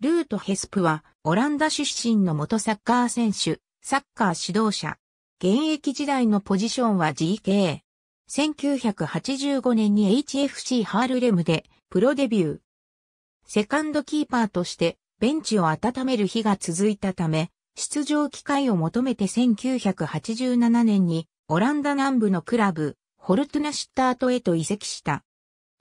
ルート・ヘスプは、オランダ出身の元サッカー選手、サッカー指導者。現役時代のポジションは GK。1985年に HFC ハールレムでプロデビュー。セカンドキーパーとしてベンチを温める日が続いたため、出場機会を求めて1987年にオランダ南部のクラブ、ホルトゥナシッタートへと移籍した。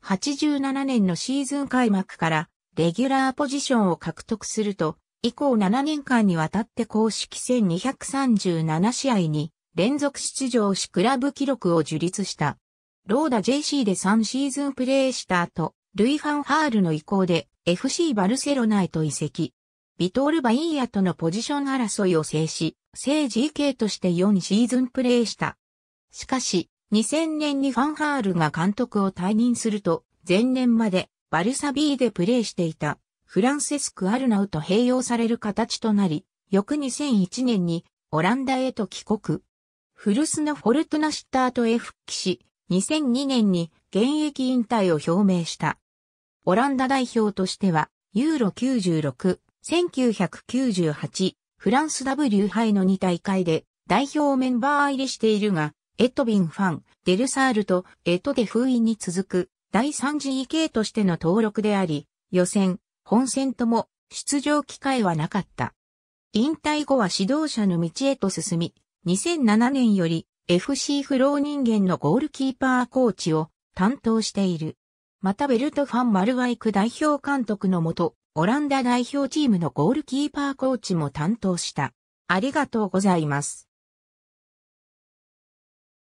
87年のシーズン開幕からレギュラーポジションを獲得すると、以降7年間にわたって公式1237試合に連続出場しクラブ記録を樹立した。ローダ JC で3シーズンプレーした後、ルイ・ファンハールの意向で FC バルセロナへと移籍。ビトール・バインヤとのポジション争いを制し、正 GK として4シーズンプレーした。しかし、2000年にファンハールが監督を退任すると、前年までバルサビーでプレーしていたフランセスク・アルナウと併用される形となり、翌2001年にオランダへと帰国。フルスのフォルトナシッタートへ復帰し、2002年に現役引退を表明した。オランダ代表としては、ユーロ96、1998、フランス W 杯の2大会で代表メンバー入りしているが、エトビンファン、デルサールとエトデ封印に続く第3次位系としての登録であり、予選、本戦とも出場機会はなかった。引退後は指導者の道へと進み、2007年より FC フロー人間のゴールキーパーコーチを担当している。またベルト・ファン・マルワイク代表監督のもと、オランダ代表チームのゴールキーパーコーチも担当した。ありがとうございます。